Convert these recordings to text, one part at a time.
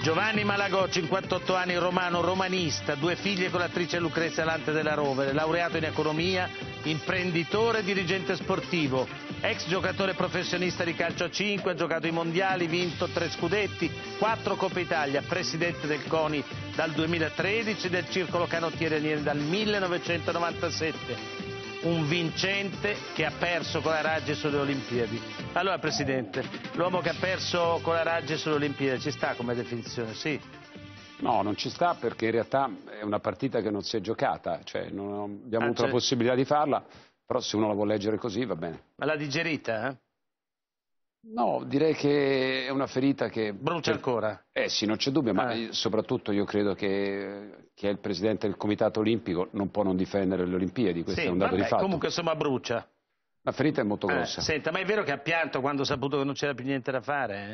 Giovanni Malagò, 58 anni, romano, romanista, due figlie con l'attrice Lucrezia Lante della Rovere, laureato in economia, imprenditore, e dirigente sportivo, ex giocatore professionista di calcio a 5, ha giocato i mondiali, vinto tre scudetti, quattro Coppa Italia, presidente del CONI dal 2013, del Circolo Canottiere dal 1997 un vincente che ha perso con la Raggi sulle Olimpiadi. Allora, Presidente, l'uomo che ha perso con la Raggi sulle Olimpiadi ci sta come definizione? Sì. No, non ci sta perché in realtà è una partita che non si è giocata, cioè non abbiamo ah, avuto cioè... la certo. possibilità di farla, però se uno la vuole leggere così va bene. Ma l'ha digerita, eh? No, direi che è una ferita che... Brucia ancora? Eh sì, non c'è dubbio, ma eh. soprattutto io credo che chi è il presidente del Comitato Olimpico non può non difendere le Olimpiadi, questo sì, è un dato vabbè, di fatto. comunque insomma brucia. La ferita è molto eh, grossa. senta, ma è vero che ha pianto quando ha saputo che non c'era più niente da fare?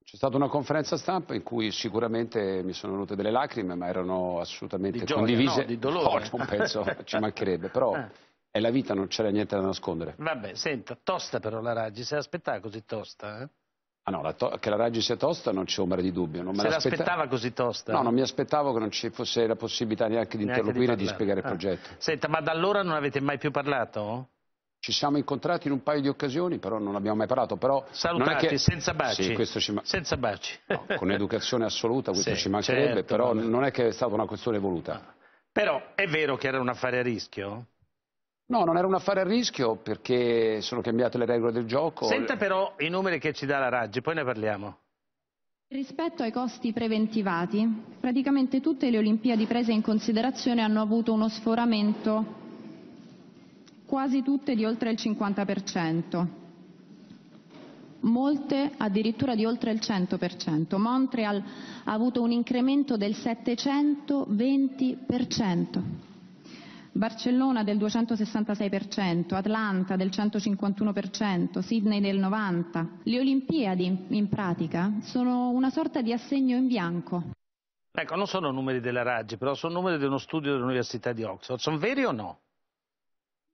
Eh? C'è stata una conferenza stampa in cui sicuramente mi sono venute delle lacrime, ma erano assolutamente di gioia, condivise. No, di dolore. No, non penso, ci mancherebbe, però... Eh è la vita, non c'era niente da nascondere. Vabbè, senta, tosta però la Raggi, se l'aspettava così tosta, eh? Ah no, la che la Raggi sia tosta non c'è ombra di dubbio. Non me se l'aspettava così tosta? No, non mi aspettavo che non ci fosse la possibilità neanche di neanche interloquire e di, di spiegare ah. il progetto. Senta, ma da allora non avete mai più parlato? Ci siamo incontrati in un paio di occasioni, però non abbiamo mai parlato. Però Salutati, che... senza baci. Sì, ci... senza baci. No, con educazione assoluta, questo sì, ci mancherebbe, certo, però vabbè. non è che è stata una questione voluta. Però è vero che era un affare a rischio? No, non era un affare a rischio perché sono cambiate le regole del gioco. Senta però i numeri che ci dà la Raggi, poi ne parliamo. Rispetto ai costi preventivati, praticamente tutte le Olimpiadi prese in considerazione hanno avuto uno sforamento quasi tutte di oltre il 50%, molte addirittura di oltre il 100%. Montreal ha avuto un incremento del 720%. Barcellona del 266 Atlanta del 151 Sydney del 90. Le Olimpiadi, in pratica, sono una sorta di assegno in bianco. Ecco, non sono numeri della Raggi, però sono numeri di uno studio dell'Università di Oxford. Sono veri o no?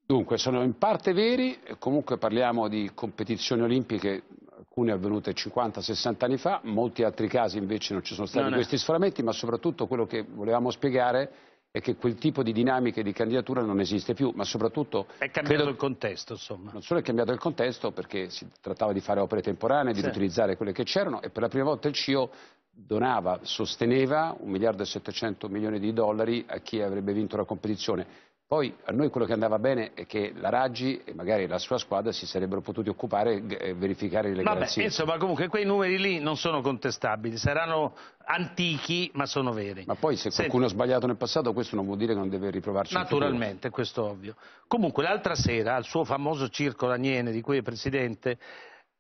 Dunque, sono in parte veri, comunque parliamo di competizioni olimpiche, alcune avvenute 50-60 anni fa, molti altri casi invece non ci sono stati non questi sforamenti, ma soprattutto quello che volevamo spiegare è è che quel tipo di dinamiche di candidatura non esiste più, ma soprattutto... È cambiato credo, il contesto, insomma. Non solo è cambiato il contesto, perché si trattava di fare opere temporanee, di sì. riutilizzare quelle che c'erano, e per la prima volta il CIO donava, sosteneva 1 miliardo e 700 milioni di dollari a chi avrebbe vinto la competizione. Poi a noi quello che andava bene è che la Raggi e magari la sua squadra si sarebbero potuti occupare e eh, verificare le Vabbè, garanzie. Insomma, comunque quei numeri lì non sono contestabili, saranno antichi ma sono veri. Ma poi se qualcuno Senti, ha sbagliato nel passato questo non vuol dire che non deve riprovarci. Naturalmente, questo è ovvio. Comunque l'altra sera al suo famoso circo Laniene di cui è presidente,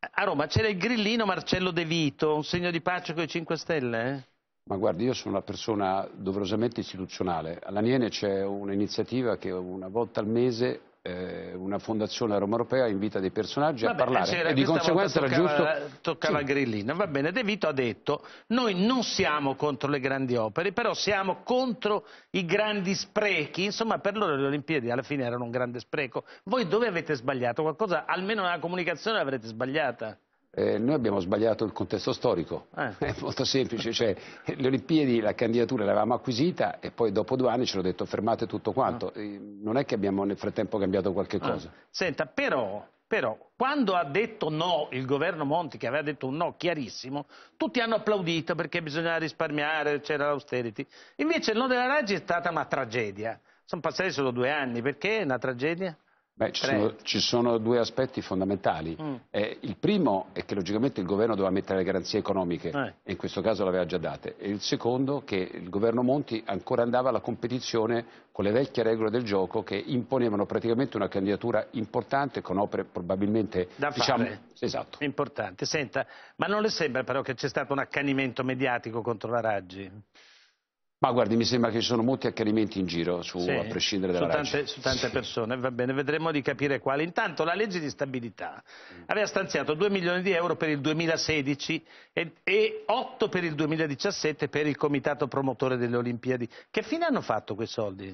a Roma c'era il grillino Marcello De Vito, un segno di pace con i 5 Stelle? Eh? Ma guardi, io sono una persona doverosamente istituzionale. All'Aniene c'è un'iniziativa che una volta al mese eh, una fondazione Roma Europea invita dei personaggi va a parlare e di conseguenza era toccava, giusto toccava sì. Grillina, va bene, De Vito ha detto noi non siamo contro le grandi opere però siamo contro i grandi sprechi, insomma per loro le Olimpiadi alla fine erano un grande spreco voi dove avete sbagliato qualcosa, almeno nella comunicazione l'avrete sbagliata eh, noi abbiamo sbagliato il contesto storico, eh. è molto semplice, cioè, le Olimpiadi la candidatura l'avevamo acquisita e poi dopo due anni ci hanno detto fermate tutto quanto, no. Eh, non è che abbiamo nel frattempo cambiato qualche eh. cosa. Ah. Senta, però, però, quando ha detto no il governo Monti, che aveva detto un no chiarissimo, tutti hanno applaudito perché bisognava risparmiare, c'era l'austerity, invece il no della Raggi è stata una tragedia, sono passati solo due anni, perché è una tragedia? Beh, ci, sono, ci, sono, due aspetti fondamentali. Mm. Eh, il primo è che logicamente il governo doveva mettere le garanzie economiche eh. e in questo caso le aveva già date. E il secondo è che il governo Monti ancora andava alla competizione con le vecchie regole del gioco che imponevano praticamente una candidatura importante con opere probabilmente da diciamo, fare. Esatto. importanti. Senta, ma non le sembra però che c'è stato un accanimento mediatico contro la Raggi? Ma guardi, mi sembra che ci sono molti acchiarimenti in giro, su, sì, a prescindere dalla su tante, su tante sì. persone, va bene, vedremo di capire quale. Intanto la legge di stabilità aveva stanziato 2 milioni di euro per il 2016 e, e 8 per il 2017 per il comitato promotore delle Olimpiadi. Che fine hanno fatto quei soldi?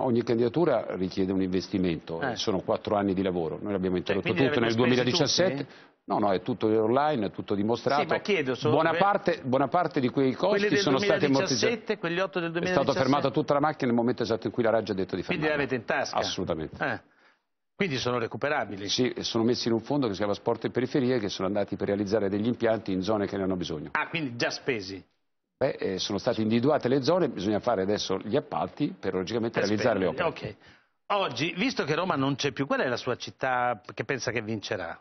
Ogni candidatura richiede un investimento, eh. sono quattro anni di lavoro, noi l'abbiamo cioè, interrotto cioè, tutto nel 2017, tutti, No, no, è tutto online, è tutto dimostrato. Sì, ma chiedo solo... Buona, parte, buona parte di quei costi sono stati ammortizzati. Quelli del 2017, quegli 8 del 2017? È stata fermata tutta la macchina nel momento esatto in cui la Raggia ha detto di fermarla. Quindi l'avete in tasca? Assolutamente. Eh. Quindi sono recuperabili? Sì, sono messi in un fondo che si chiama Sport e Periferie che sono andati per realizzare degli impianti in zone che ne hanno bisogno. Ah, quindi già spesi? Beh, eh, sono state individuate le zone, bisogna fare adesso gli appalti per logicamente per realizzare spendere. le opere. Okay. Oggi, visto che Roma non c'è più, qual è la sua città che pensa che vincerà?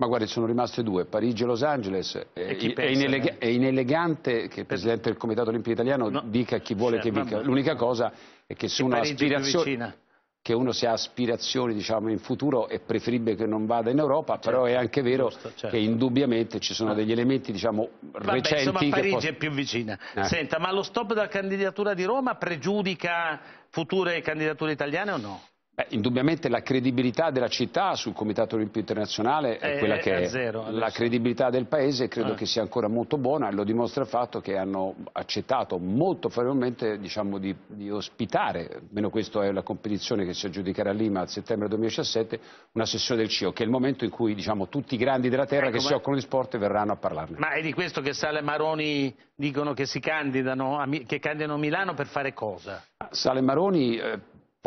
Ma guardi, sono rimaste due, Parigi e Los Angeles. E eh, pensa, è, inelega eh? è, inelegante che il Presidente del Comitato Olimpico Italiano no. dica chi vuole cioè, che eh, vinca. L'unica cosa è che se uno ha che uno se ha aspirazioni diciamo, in futuro è preferibile che non vada in Europa, certo, però è anche vero giusto, certo. che indubbiamente ci sono ah. degli elementi diciamo, Vabbè, recenti. Insomma, Parigi posso... è più vicina. Eh. Senta, ma lo stop della candidatura di Roma pregiudica future candidature italiane o no? Beh, indubbiamente la credibilità della città sul Comitato Olimpico Internazionale è, è eh, quella che è, zero, la credibilità del Paese credo ah. che sia ancora molto buona e lo dimostra il fatto che hanno accettato molto favorevolmente diciamo, di, di, ospitare, meno questa è la competizione che si aggiudicherà a Lima a settembre 2017, una sessione del CIO, che è il momento in cui diciamo, tutti i grandi della terra ecco, che ma... si occupano di sport verranno a parlarne. Ma è di questo che Sale Maroni dicono che si candidano, che candidano Milano per fare cosa? Sale Maroni eh,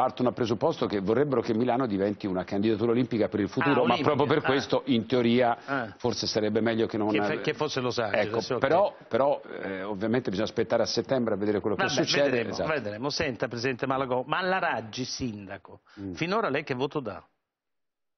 partono a presupposto che vorrebbero che Milano diventi una candidatura olimpica per il ah, futuro, ah, ma proprio per ah. questo in teoria ah. forse sarebbe meglio che non... Che, che fosse lo Angeles. Ecco, però, che... però eh, ovviamente bisogna aspettare a settembre a vedere quello Vabbè, che succede. Vedremo, esatto. vedremo. Senta Presidente Malagò, ma la Raggi Sindaco, mm. finora lei che voto dà?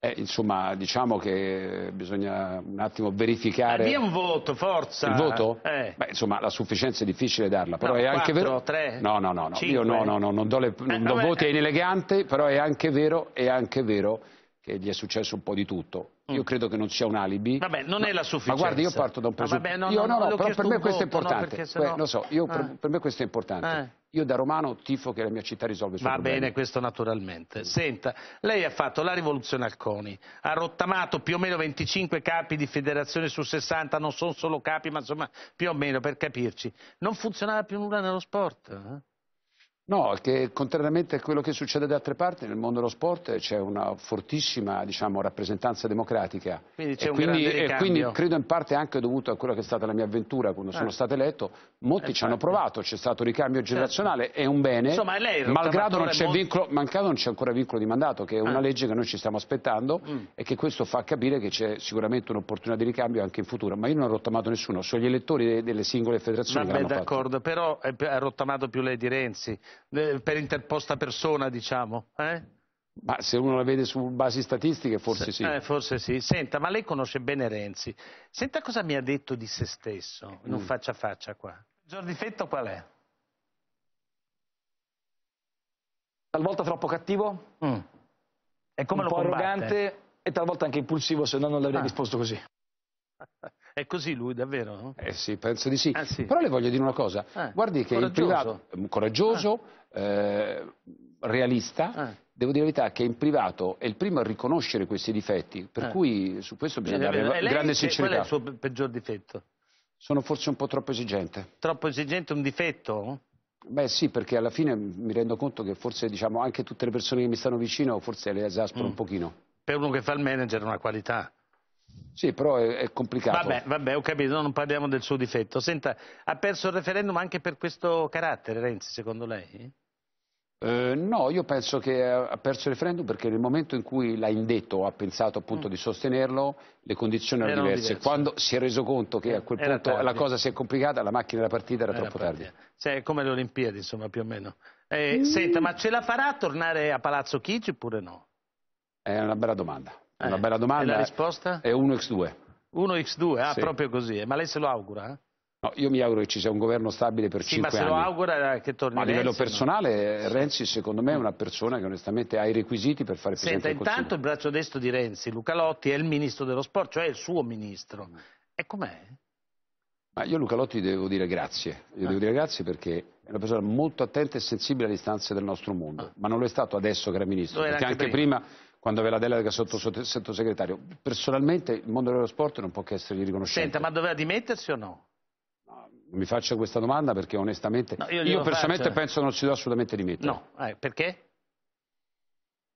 Eh, insomma, diciamo che bisogna un attimo verificare... Ma un voto, forza! Il voto? Eh. Beh, insomma, la sufficienza è difficile darla, però no, è 4, anche vero... 3, no, no, no, no. io no, no, no, non do, le... Eh, non do eh, voti a inelegante, però è anche vero, è anche vero che gli è successo un po' di tutto. Io mm. credo che non sia un alibi. Vabbè, non ma, è la sufficienza. Ma guarda, io parto da un ah, presupposto. No, no, no, no, però ah. per me questo è importante. Sennò... Eh. lo so, per, me questo è importante. Io da romano tifo che la mia città risolve i suoi Va problemi. bene, questo naturalmente. Senta, lei ha fatto la rivoluzione al CONI, ha rottamato più o meno 25 capi di federazione su 60, non sono solo capi, ma insomma più o meno per capirci. Non funzionava più nulla nello sport. Eh? No, che contrariamente a quello che succede da altre parti, nel mondo dello sport c'è una fortissima diciamo, rappresentanza democratica. Quindi c'è un quindi, e quindi credo in parte anche dovuto a quella che è stata la mia avventura quando eh. sono stato eletto. Molti eh, ci hanno provato, c'è stato ricambio certo. generazionale, è un bene, Insomma, lei, malgrado, non molto... vincolo, c'è ancora vincolo di mandato, che è una ah. legge che noi ci stiamo aspettando mm. e che questo fa capire che c'è sicuramente un'opportunità di ricambio anche in futuro. Ma io non ho rottamato nessuno, sono gli elettori delle singole federazioni Vabbè, che l'hanno fatto. d'accordo, però ha rottamato più lei di Renzi per interposta persona, diciamo. Eh? Ma se uno la vede su basi statistiche, forse sì. Eh, forse sì. Senta, ma lei conosce bene Renzi. Senta cosa mi ha detto di se stesso, non mm. faccia a faccia qua. Il peggior difetto qual è? Talvolta troppo cattivo, mm. e come un lo po' combatte? arrogante e talvolta anche impulsivo, se no non l'avrei ah. risposto così. È così lui, davvero? No? Eh sì, penso di sì. Ah, sì. Però le voglio dire una cosa. Eh, Guardi che coraggioso. il privato, mm, coraggioso, ah. eh, realista, ah. devo dire la verità che in privato è il primo a riconoscere questi difetti, per eh. cui su questo bisogna avere grande lei, sincerità. Qual è il suo peggior difetto? Sono forse un po' troppo esigente. Troppo esigente un difetto? Beh sì, perché alla fine mi rendo conto che forse diciamo, anche tutte le persone che mi stanno vicino forse le esaspero mm. un pochino. Per uno che fa il manager è una qualità. Sì, però è, è complicato. Vabbè, vabbè, ho capito, non parliamo del suo difetto. Senta, ha perso il referendum anche per questo carattere, Renzi, secondo lei? Eh, no, io penso che ha perso il referendum perché nel momento in cui l'ha indetto ha pensato appunto mm. di sostenerlo, le condizioni erano, erano diverse. diverse. Quando si è reso conto che a quel punto tardi. la cosa si è complicata, la macchina della partita era, era troppo partita. tardi. è come le Olimpiadi, insomma, più o meno. Eh, mm. Senta, ma ce la farà a tornare a Palazzo Chigi oppure no? È una bella domanda. Eh, Una bella domanda. E la eh. risposta? È 1x2. 1x2, ah, sì. proprio così. Eh, ma lei se lo augura? Eh? No, io mi auguro che ci sia un governo stabile per sì, 5 anni. Sì, ma se anni. lo augura che torni a livello Renzi, personale no? Renzi secondo me è una persona che onestamente ha i requisiti per fare Senta, presidente Senta, intanto il braccio destro di Renzi, Luca Lotti, è il ministro dello sport, cioè il suo ministro. Mm. E com'è? Ma io Luca Lotti devo dire grazie. Io ah. devo dire grazie perché è una persona molto attenta e sensibile alle istanze del nostro mondo. Ah. Ma non lo è stato adesso che era ministro, Dove perché era anche, anche prima, prima quando aveva la delega sotto sottosegretario. Personalmente il mondo dello sport non può che essergli riconosciuto. Senta, ma doveva dimettersi o no? mi faccio questa domanda perché onestamente no, io, io personalmente faccio... penso che non si deve assolutamente dimettere. No, eh, perché?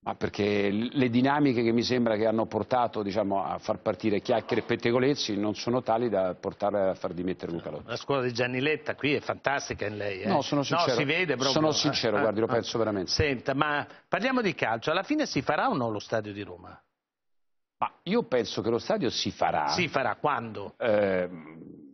ma perché le dinamiche che mi sembra che hanno portato diciamo, a far partire Chiacchiere e Pettegolezzi non sono tali da portare a far dimettere Luca Lotti. La scuola di Gianni Letta qui è fantastica in lei. Eh? No, sono sincero, no, si vede proprio. sono eh? sincero, ah, guardi, ah, lo penso ah, veramente. Senta, ma parliamo di calcio, alla fine si farà o no lo stadio di Roma? Ma io penso che lo stadio si farà. Si farà, quando? Eh,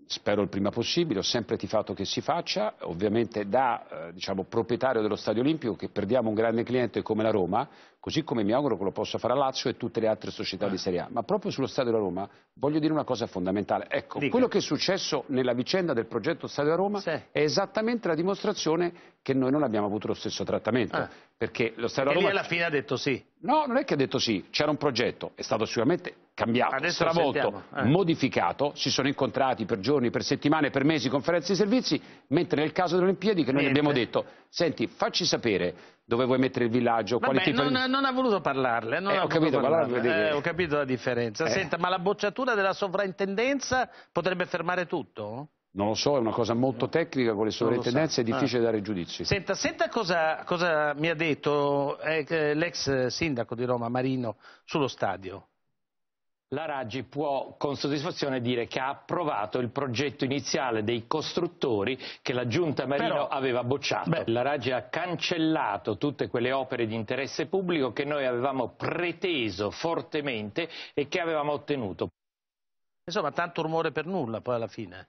spero il prima possibile, ho sempre tifato che si faccia, ovviamente da eh, diciamo, proprietario dello Stadio Olimpico che perdiamo un grande cliente come la Roma, così come mi auguro che lo possa fare a Lazio e tutte le altre società di Serie A. Ma proprio sullo Stadio della Roma voglio dire una cosa fondamentale. Ecco, Dica. quello che è successo nella vicenda del progetto Stadio della Roma sì. è esattamente la dimostrazione che noi non abbiamo avuto lo stesso trattamento. Ah. Perché lo Stato e Roma... lì alla fine ha detto sì. No, non è che ha detto sì, c'era un progetto, è stato sicuramente cambiato, Adesso stravolto, eh. modificato, si sono incontrati per giorni, per settimane, per mesi conferenze e servizi, mentre nel caso delle Olimpiadi che noi Niente. abbiamo detto, senti, facci sapere dove vuoi mettere il villaggio, Vabbè, quali tipi non, non ha voluto parlarle, non eh, ho, capito, parlarle. Parlarle. Eh, ho capito la differenza. Eh. Senta, ma la bocciatura della sovrintendenza potrebbe fermare tutto? Non lo so, è una cosa molto tecnica, con le sovrintendenze è difficile ah. dare giudizi. Senta, senta cosa, cosa mi ha detto eh, l'ex sindaco di Roma, Marino, sullo stadio. La Raggi può con soddisfazione dire che ha approvato il progetto iniziale dei costruttori che la Giunta Marino Però, aveva bocciato. Beh. La Raggi ha cancellato tutte quelle opere di interesse pubblico che noi avevamo preteso fortemente e che avevamo ottenuto. Insomma, tanto rumore per nulla poi alla fine.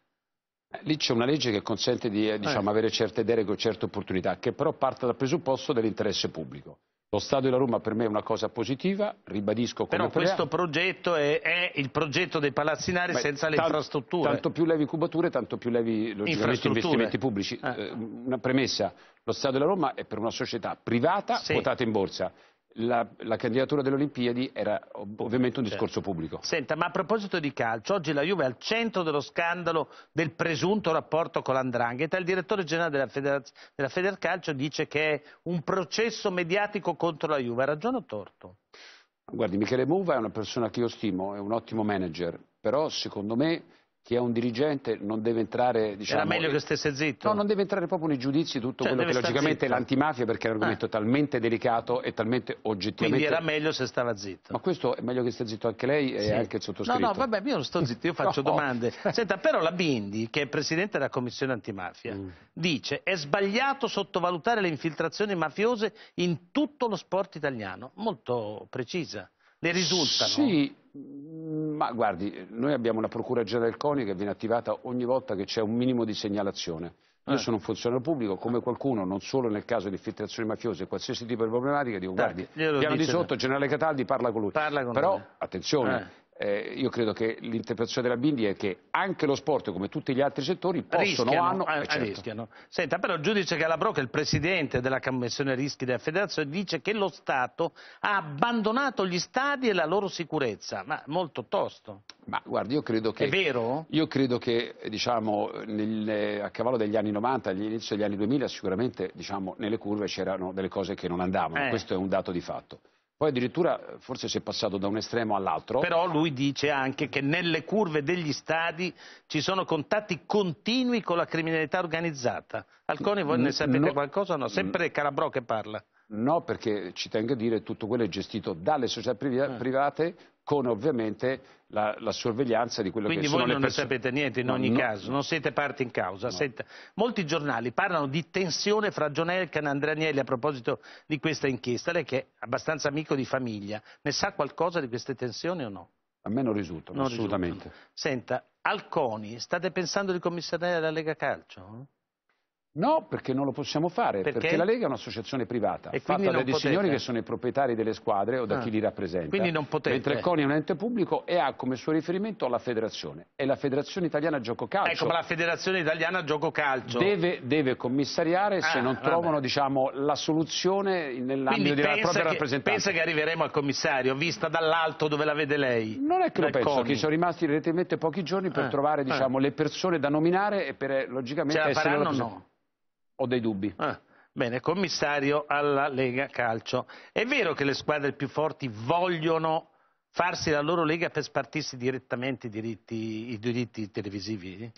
Lì c'è una legge che consente di eh, diciamo, eh. avere certe deroghe o certe opportunità, che però parte dal presupposto dell'interesse pubblico. Lo Stato della Roma per me è una cosa positiva, ribadisco come Però questo progetto è, è, il progetto dei palazzinari Beh, senza le infrastrutture. Tanto più levi cubature, tanto più levi investimenti pubblici. Eh. Eh, una premessa, lo Stato della Roma è per una società privata sì. quotata in borsa la, la, candidatura delle Olimpiadi era ovviamente un certo. discorso certo. pubblico. Senta, ma a proposito di calcio, oggi la Juve è al centro dello scandalo del presunto rapporto con l'Andrangheta. Il direttore generale della, Feder, della Federcalcio dice che è un processo mediatico contro la Juve. Ha ragione o torto? Guardi, Michele Muva è una persona che io stimo, è un ottimo manager, però secondo me chi è un dirigente non deve entrare... Diciamo, Era meglio che eh, stesse zitto? No, non deve entrare proprio nei giudizi tutto cioè, quello che logicamente è l'antimafia perché è un eh. argomento eh. talmente delicato e talmente oggettivamente... Quindi era meglio se stava zitto. Ma questo è meglio che stia zitto anche lei e sì. anche il sottoscritto. No, no, vabbè, io non sto zitto, io faccio no. domande. Senta, però la Bindi, che è Presidente della Commissione Antimafia, mm. dice è sbagliato sottovalutare le infiltrazioni mafiose in tutto lo sport italiano. Molto precisa. Le risultano? Sì, ma guardi, noi abbiamo una procura generale del CONI che viene attivata ogni volta che c'è un minimo di segnalazione. Io eh. sono un funzionario pubblico, come qualcuno, non solo nel caso di infiltrazioni mafiose, qualsiasi tipo di problematica, dico Dai, certo, guardi, piano di sotto, generale Cataldi parla con lui. Parla con Però, me. attenzione, eh eh, io credo che l'interpretazione della Bindi è che anche lo sport, come tutti gli altri settori, possono o hanno... A, eh, eh, certo. rischiano. Senta, però il giudice Calabroca, il presidente della Commissione Rischi della Federazione, dice che lo Stato ha abbandonato gli stadi e la loro sicurezza, ma molto tosto. Ma guardi, io credo che... È vero? Io credo che, diciamo, nel, eh, a cavallo degli anni 90, all'inizio degli anni 2000, sicuramente, diciamo, nelle curve c'erano delle cose che non andavano, eh. questo è un dato di fatto. Poi addirittura forse si è passato da un estremo all'altro. Però lui dice anche che nelle curve degli stadi ci sono contatti continui con la criminalità organizzata. Alcuni voi ne sapete no, qualcosa o no? Sempre Calabro che parla. No, perché ci tengo a dire che tutto quello è gestito dalle società ah. private, con ovviamente la, la sorveglianza di quello Quindi che sono le persone. Quindi voi non ne sapete niente in ogni no, caso, non siete parte in causa. No. Senta, molti giornali parlano di tensione fra Gianelca e Andrea Andragnelli a proposito di questa inchiesta. Lei che è abbastanza amico di famiglia, ne sa qualcosa di queste tensioni o no? A me non risulta, assolutamente. Risultano. Senta, Alconi, state pensando di commissariare la Lega Calcio? No, perché non lo possiamo fare, perché, perché la Lega è un'associazione privata, e fatta da dei potete. signori che sono i proprietari delle squadre o da ah. chi li rappresenta. Quindi non potete. Mentre il CONI è un ente pubblico e ha come suo riferimento la federazione. E la federazione italiana gioco calcio. Ecco, ma la federazione italiana gioco calcio. Deve, deve commissariare ah, se non vabbè. trovano diciamo, la soluzione nell'ambito della propria che, rappresentanza. pensa che arriveremo al commissario, vista dall'alto dove la vede lei? Non è che lo penso, CONI. che sono rimasti relativamente pochi giorni per ah. trovare ah. diciamo, le persone da nominare e per eh, logicamente... Ce la faranno o no? Ho dei dubbi. Ah, bene, commissario alla Lega Calcio. È vero che le squadre più forti vogliono farsi la loro Lega per spartirsi direttamente i diritti, i diritti televisivi?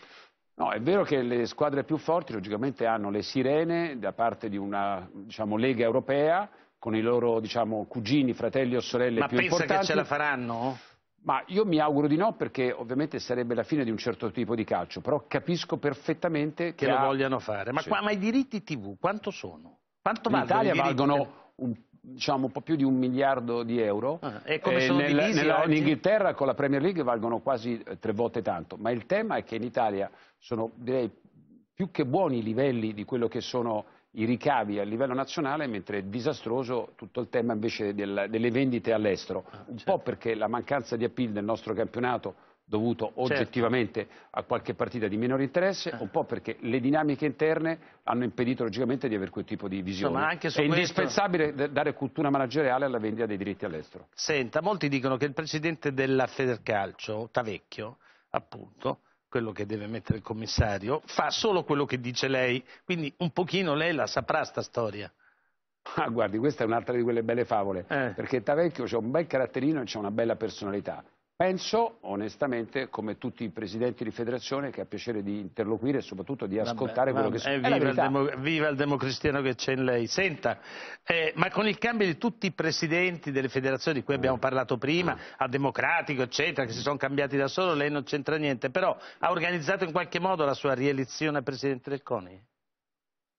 No, è vero che le squadre più forti logicamente hanno le sirene da parte di una diciamo, Lega europea con i loro diciamo, cugini, fratelli o sorelle Ma più importanti. Ma pensa che ce la faranno? Ma io mi auguro di no perché ovviamente sarebbe la fine di un certo tipo di calcio, però capisco perfettamente che, che ha... lo vogliano fare. Ma, sì. qua, ma, i diritti TV quanto sono? Quanto valgono? In Italia valgono un, diciamo, un po' più di un miliardo di euro. Ah, e come e eh, sono nel, divisi nella, In Inghilterra con la Premier League valgono quasi eh, tre volte tanto, ma il tema è che in Italia sono direi più che buoni i livelli di quello che sono i ricavi a livello nazionale, mentre è disastroso tutto il tema invece del, delle vendite all'estero. Ah, un certo. po' perché la mancanza di appeal del nostro campionato dovuto certo. oggettivamente a qualche partita di minore interesse, ah. un po' perché le dinamiche interne hanno impedito logicamente di avere quel tipo di visione. Insomma, anche su È questo... indispensabile dare cultura manageriale alla vendita dei diritti all'estero. Senta, molti dicono che il presidente della Federcalcio, Tavecchio, appunto, quello che deve mettere il commissario, fa solo quello che dice lei, quindi un pochino lei la saprà sta storia. Ah, guardi, questa è un'altra di quelle belle favole, eh. perché Tavecchio c'è un bel caratterino e c'è una bella personalità. Penso, onestamente, come tutti i presidenti di federazione, che ha piacere di interloquire e soprattutto di ascoltare vabbè, quello eh, vabbè, che succede. Viva, viva il democristiano che c'è in lei. Senta, eh, ma con il cambio di tutti i presidenti delle federazioni di cui abbiamo mm. parlato prima, mm. a democratico, eccetera, che si sono cambiati da solo, lei non c'entra niente, però ha organizzato in qualche modo la sua rielezione a presidente del CONI?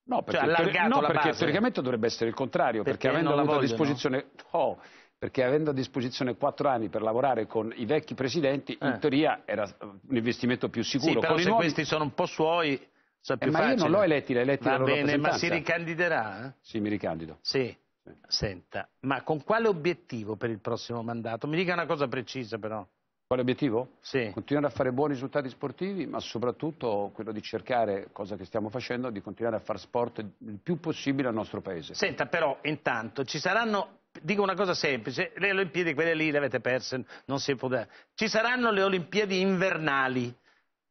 No, perché, cioè, no, perché teoricamente dovrebbe essere il contrario, perché, perché avendo avuto a disposizione... No? Oh, perché avendo a disposizione quattro anni per lavorare con i vecchi presidenti, eh. in teoria era un investimento più sicuro. Sì, però con se nuovi... questi sono un po' suoi, so eh, ma io non l'ho eletti, l'ha eletti Va bene, ma si ricandiderà? Eh? Sì, mi ricandido. Sì. Senta, ma con quale obiettivo per il prossimo mandato? Mi dica una cosa precisa però. Quale obiettivo? Sì. Continuare a fare buoni risultati sportivi, ma soprattutto quello di cercare, cosa che stiamo facendo, di continuare a fare sport il più possibile al nostro paese. Senta, però, intanto, ci saranno dico una cosa semplice, le Olimpiadi quelle lì le avete perse, non si può dare. Ci saranno le Olimpiadi invernali.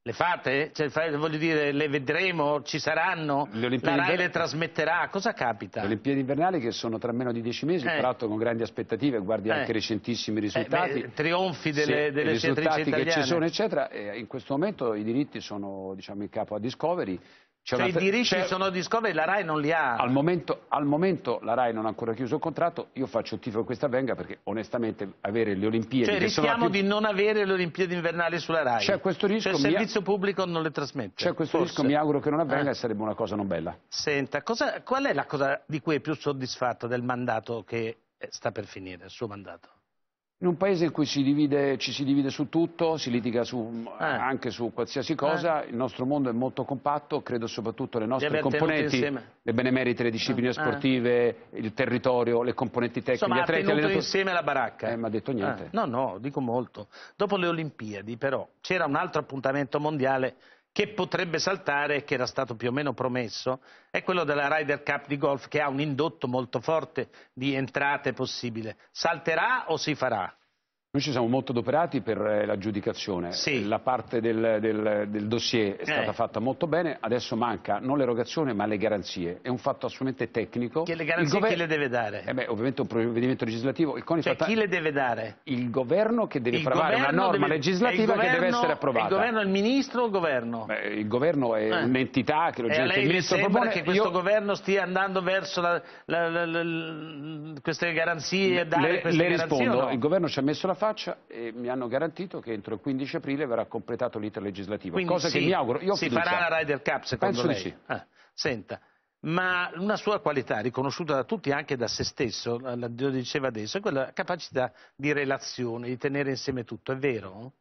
Le fate? Cioè, voglio dire, le vedremo? Ci saranno? Le la RAI le trasmetterà? Cosa capita? Le Olimpiadi invernali che sono tra meno di dieci mesi, eh. peraltro con grandi aspettative, guardi eh. anche recentissimi risultati. Eh, beh, trionfi delle, sì, delle risultati che ci sono, eccetera. Eh, in questo momento i diritti sono diciamo, in capo a Discovery cioè una... i diritti c'è... sono discordi e la RAI non li ha. Al momento, al momento, la RAI non ha ancora chiuso il contratto, io faccio il tifo che questa venga perché onestamente avere le Olimpiadi... Cioè rischiamo più... di non avere le Olimpiadi invernali sulla RAI. C'è questo rischio... Cioè il servizio mi... pubblico non le trasmette. C'è questo forse. rischio, mi auguro che non avvenga eh. e sarebbe una cosa non bella. Senta, cosa... qual è la cosa di cui è più soddisfatto del mandato che eh, sta per finire, il suo mandato? In un paese in cui si divide, ci si divide su tutto, si litiga su, eh. anche su qualsiasi cosa, eh. il nostro mondo è molto compatto, credo soprattutto le nostre componenti, le benemerite, le discipline eh. eh. sportive, il territorio, le componenti tecniche, Insomma, gli atleti... Insomma, ha tenuto insieme la baracca. Eh, ma ha detto eh. niente. No, no, dico molto. Dopo le Olimpiadi, però, c'era un altro appuntamento mondiale che potrebbe saltare e che era stato più o meno promesso è quello della Ryder Cup di golf che ha un indotto molto forte di entrate possibile. Salterà o si farà? Noi ci siamo molto adoperati per eh, l'aggiudicazione, sì. la parte del, del, del, dossier è eh. stata eh. fatta molto bene, adesso manca non l'erogazione ma le garanzie, è un fatto assolutamente tecnico. Che le garanzie chi le deve dare? Eh beh, ovviamente un provvedimento legislativo. Il cioè fa... chi le deve dare? Il governo che deve fare una norma deve... legislativa governo, che deve essere approvata. Il governo è il ministro o il governo? Beh, il governo è eh. un'entità che lo genera il ministro propone. lei che questo io... governo stia andando verso la, la, la, queste garanzie? e Dare le, queste le garanzie rispondo, no? il governo ci ha messo la faccia faccia e mi hanno garantito che entro il 15 aprile verrà completato l'iter legislativo, Quindi cosa sì, che mi auguro. Io si fiducia. farà la Ryder Cup secondo Penso lei? Sì. Ah, senta, ma una sua qualità riconosciuta da tutti anche da se stesso, lo diceva adesso, è quella capacità di relazione, di tenere insieme tutto, è vero?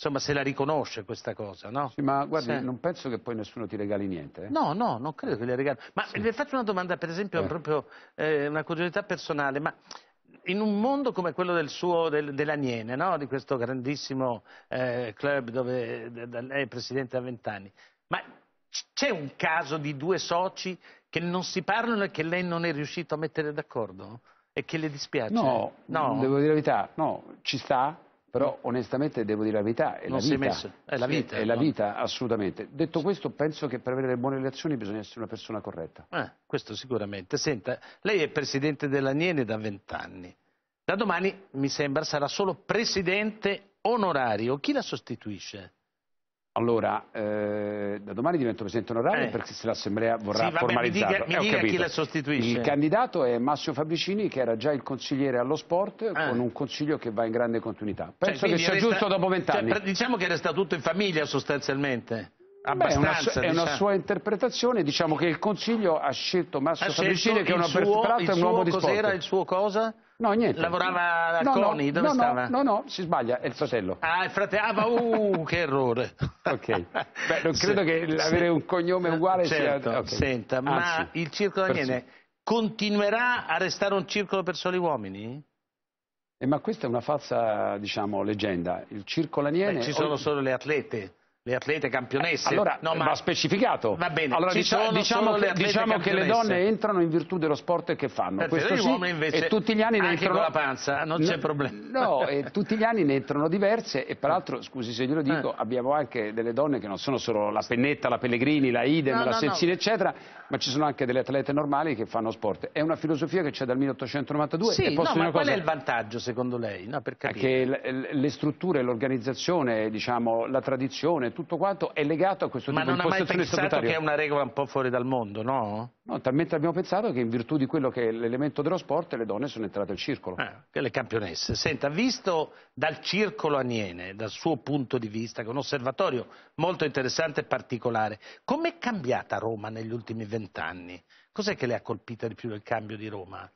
Insomma, se la riconosce questa cosa, no? Sì, ma guardi, sì. non penso che poi nessuno ti regali niente. Eh? No, no, non credo che le regali. Ma sì. le faccio una domanda, per esempio, eh. proprio eh, una curiosità personale, ma in un mondo come quello del suo, del, dell'Aniene, no? di questo grandissimo eh, club dove lei è presidente da vent'anni, ma c'è un caso di due soci che non si parlano e che lei non è riuscito a mettere d'accordo? E che le dispiace? No, no, devo dire la verità, no, ci sta, però onestamente devo dire la verità, è non la vita, messo, è la vita, è la vita assolutamente. Detto questo penso che per avere le buone relazioni bisogna essere una persona corretta. Eh, questo sicuramente. Senta, lei è presidente della Niene da vent'anni, da domani mi sembra sarà solo presidente onorario, chi la sostituisce? Allora, eh, da domani divento presidente onorario eh. perché se l'assemblea vorrà sì, formalizzarlo. Mi dica, mi eh, dica chi la sostituisce. Il candidato è Massimo Fabricini che era già il consigliere allo sport ah. con un consiglio che va in grande continuità. Cioè, Penso cioè, che sia resta... giusto dopo vent'anni. Cioè, diciamo che resta tutto in famiglia sostanzialmente. Beh, una, diciamo. è una sua interpretazione, diciamo che il Consiglio ha scelto Massimo Fabricini che è una suo, peraltro è un uomo di sport. Cos'era il suo cosa? No, niente. Lavorava a no, Coni, no, dove no, stava? No, no, si sbaglia, è il fratello. Ah, il fratello, ah, ma uh, che errore. ok, Beh, non credo che avere un cognome eh, uguale certo. sia... Okay. Senta, Anzi, ma il Circolo Daniele continuerà a restare un circolo per soli uomini? Eh, ma questa è una falsa, diciamo, leggenda. Il Circolo Aniene... ci sono solo le atlete. Le atlete campionesse? Allora, no, ma... va specificato. Va bene, allora, diciamo, diciamo, che, le diciamo che, le donne entrano in virtù dello sport che fanno. Eh, Questo sì, invece, e tutti gli anni ne entrano... con la panza, non c'è no, problema. No, e tutti gli anni ne entrano diverse e peraltro, eh. scusi se glielo dico, eh. abbiamo anche delle donne che non sono solo la Pennetta, la Pellegrini, la Idem, no, la no, Sezzini, eccetera, ma ci sono anche delle atlete normali che fanno sport. È una filosofia che c'è dal 1892. Sì, no, ma qual è il vantaggio secondo lei? No, per Che le strutture, l'organizzazione, diciamo, la tradizione tutto quanto è legato a questo Ma tipo di impostazione statutaria. Ma non ha mai pensato che è una regola un po' fuori dal mondo, no? No, talmente abbiamo pensato che in virtù di quello che è l'elemento dello sport le donne sono entrate al circolo. Ah, le campionesse. Senta, visto dal circolo Aniene, dal suo punto di vista, che è un osservatorio molto interessante e particolare, com'è cambiata Roma negli ultimi vent'anni? Cos'è che le ha colpita di più del cambio di Roma?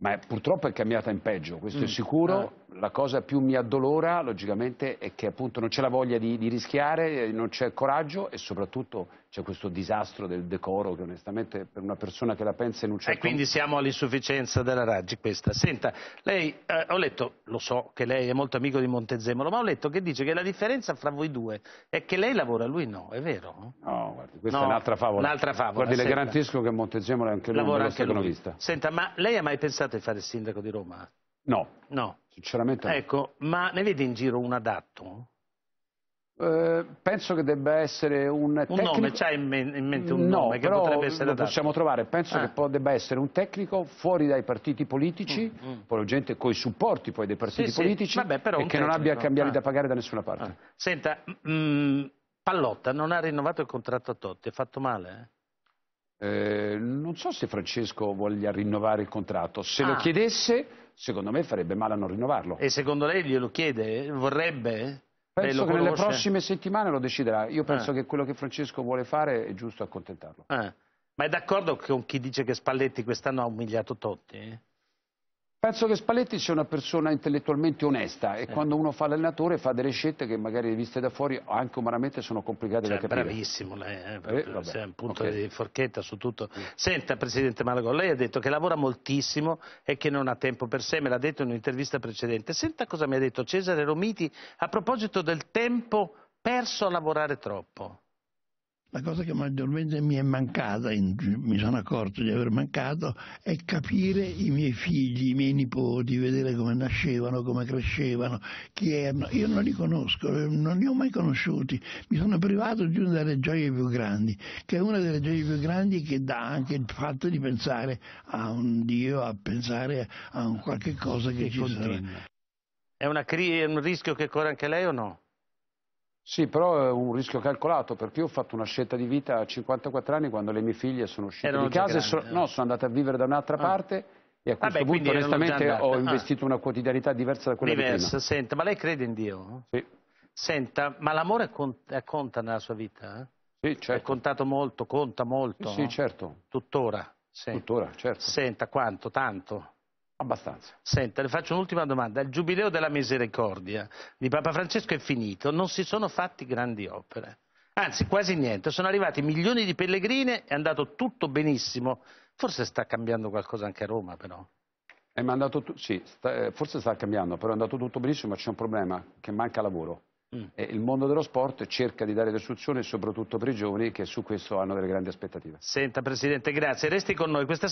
Ma è, purtroppo è cambiata in peggio, questo mm. è sicuro. Eh. La cosa più mi addolora, logicamente, è che appunto non c'è la voglia di, di rischiare, non c'è il coraggio e soprattutto c'è questo disastro del decoro che onestamente per una persona che la pensa in un certo... E quindi siamo all'insufficienza della Raggi questa. Senta, lei, eh, ho letto, lo so che lei è molto amico di Montezemolo, ma ho letto che dice che la differenza fra voi due è che lei lavora, lui no, è vero? No, guardi, questa no, è un'altra favola. Un'altra favola. Guardi, senta. le garantisco che Montezemolo è anche lui lavora un anche economista. Lui. Senta, ma lei ha mai pensato di fare il sindaco di Roma? No. No. Sinceramente no. Ecco, ma ne vede in giro un adatto? Eh, penso che debba essere un, un tecnico... nome, c'hai in, in, mente un no, nome che potrebbe essere dato? possiamo trovare, penso ah. che debba essere un tecnico fuori dai partiti politici, mm, mm. poi gente coi supporti poi dei partiti sì, politici sì. Vabbè, e che tecnico. non abbia cambiali ah. da pagare da nessuna parte. Ah. Senta, mh, mm, Pallotta non ha rinnovato il contratto a Totti, è fatto male? Eh? non so se Francesco voglia rinnovare il contratto, se lo ah. chiedesse secondo me farebbe male a non rinnovarlo. E secondo lei glielo chiede? Vorrebbe? Penso che nelle prossime settimane lo deciderà. Io penso eh. che quello che Francesco vuole fare è giusto accontentarlo. Eh. Ma è d'accordo con chi dice che Spalletti quest'anno ha umiliato Totti? Penso che Spalletti sia una persona intellettualmente onesta e eh. quando uno fa l'allenatore fa delle scelte che magari viste da fuori anche umanamente sono complicate cioè, da capire. Bravissimo lei, eh, eh proprio, eh, sei un punto okay. di forchetta su tutto. Senta Presidente Malagò, lei ha detto che lavora moltissimo e che non ha tempo per sé, me l'ha detto in un'intervista precedente. Senta cosa mi ha detto Cesare Romiti a proposito del tempo perso a lavorare troppo la cosa che maggiormente mi è mancata, mi sono accorto di aver mancato, è capire i miei figli, i miei nipoti, vedere come nascevano, come crescevano, chi erano. Io non li conosco, non li ho mai conosciuti. Mi sono privato di una delle gioie più grandi, che è una delle gioie più grandi che dà anche il fatto di pensare a un Dio, a pensare a un qualche cosa che, che ci continua. sarà. È, è un rischio che corre anche lei o no? Sì, però è un rischio calcolato, perché io ho fatto una scelta di vita a 54 anni quando le mie figlie sono uscite Erano di casa grandi, e so, eh. no, sono andate a vivere da un'altra ah. parte e a ah, questo Vabbè, punto onestamente ho ah. investito ah. una quotidianità diversa da quella diversa. di prima. Senta, ma lei crede in Dio? Sì. Senta, ma l'amore conta, conta, nella sua vita? Eh? Sì, cioè, certo. È contato molto, conta molto? Sì, no? sì certo. Tuttora? Sì. Tuttora, certo. Senta, quanto? Tanto? Abbastanza. Senta, le faccio un'ultima domanda. Il Giubileo della Misericordia di Papa Francesco è finito, non si sono fatti grandi opere. Anzi, quasi niente. Sono arrivati milioni di pellegrini, è andato tutto benissimo. Forse sta cambiando qualcosa anche a Roma, però. È mandato tu- sì, sta, eh, forse sta cambiando, però è andato tutto benissimo, ma c'è un problema, che manca lavoro. Mm. il mondo dello sport cerca di dare le soluzioni, soprattutto per i giovani, che su questo hanno delle grandi aspettative. Senta, Presidente, grazie. Resti con noi. Questa